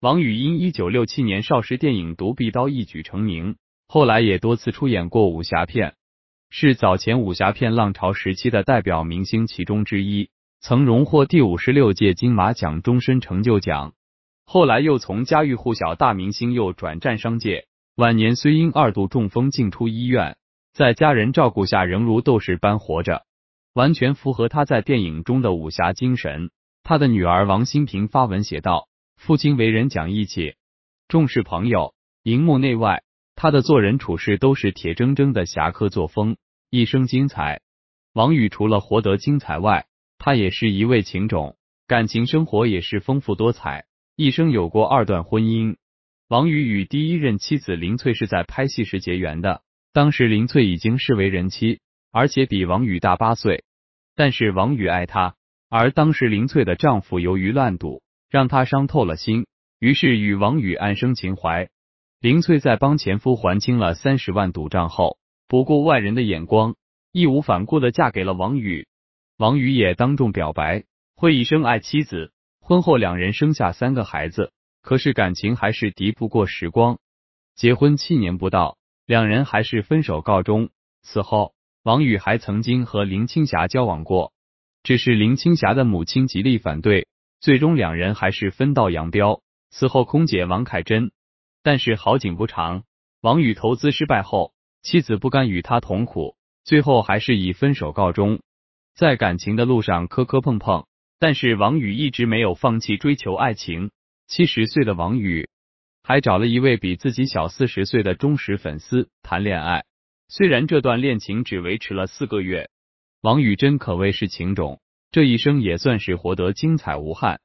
王语因一九六七年邵氏电影《独臂刀》一举成名，后来也多次出演过武侠片，是早前武侠片浪潮时期的代表明星其中之一。曾荣获第五十六届金马奖终身成就奖。后来又从家喻户晓大明星又转战商界。晚年虽因二度中风进出医院，在家人照顾下仍如斗士般活着，完全符合他在电影中的武侠精神。他的女儿王新平发文写道。父亲为人讲义气，重视朋友。荧幕内外，他的做人处事都是铁铮铮的侠客作风，一生精彩。王宇除了活得精彩外，他也是一位情种，感情生活也是丰富多彩。一生有过二段婚姻。王宇与第一任妻子林翠是在拍戏时结缘的，当时林翠已经是为人妻，而且比王宇大八岁，但是王宇爱她，而当时林翠的丈夫由于乱赌。让他伤透了心，于是与王宇暗生情怀。林翠在帮前夫还清了三十万赌账后，不顾外人的眼光，义无反顾的嫁给了王宇。王宇也当众表白，会一生爱妻子。婚后两人生下三个孩子，可是感情还是敌不过时光。结婚七年不到，两人还是分手告终。此后，王宇还曾经和林青霞交往过，只是林青霞的母亲极力反对。最终两人还是分道扬镳。此后，空姐王凯珍，但是好景不长，王宇投资失败后，妻子不甘与他同苦，最后还是以分手告终。在感情的路上磕磕碰碰，但是王宇一直没有放弃追求爱情。七十岁的王宇还找了一位比自己小四十岁的忠实粉丝谈恋爱，虽然这段恋情只维持了四个月，王宇真可谓是情种。这一生也算是活得精彩无憾。